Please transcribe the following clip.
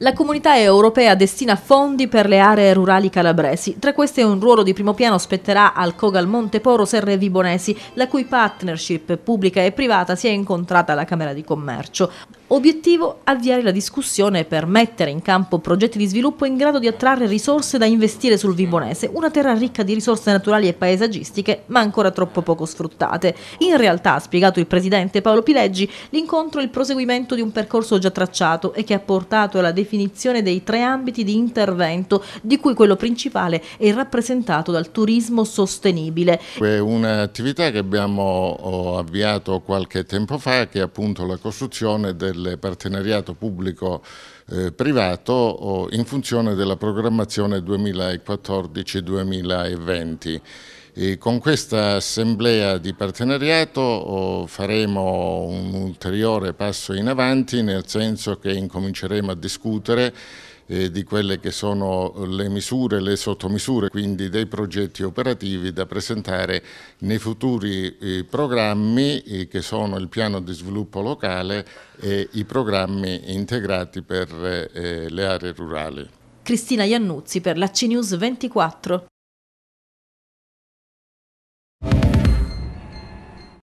La comunità europea destina fondi per le aree rurali calabresi. Tra queste un ruolo di primo piano spetterà al Cogal Monteporo Serre Vibonesi, la cui partnership pubblica e privata si è incontrata alla Camera di Commercio. Obiettivo avviare la discussione per mettere in campo progetti di sviluppo in grado di attrarre risorse da investire sul Vibonese, una terra ricca di risorse naturali e paesaggistiche, ma ancora troppo poco sfruttate. In realtà, ha spiegato il presidente Paolo Pileggi, l'incontro è il proseguimento di un percorso già tracciato e che ha portato alla definizione definizione dei tre ambiti di intervento, di cui quello principale è rappresentato dal turismo sostenibile. È un'attività che abbiamo oh, avviato qualche tempo fa, che è appunto la costruzione del partenariato pubblico eh, privato oh, in funzione della programmazione 2014-2020. E con questa assemblea di partenariato oh, faremo un ulteriore passo in avanti nel senso che incominceremo a discutere eh, di quelle che sono le misure, le sottomisure, quindi dei progetti operativi da presentare nei futuri eh, programmi eh, che sono il piano di sviluppo locale e i programmi integrati per le aree rurali. Cristina Iannuzzi per la CNews 24.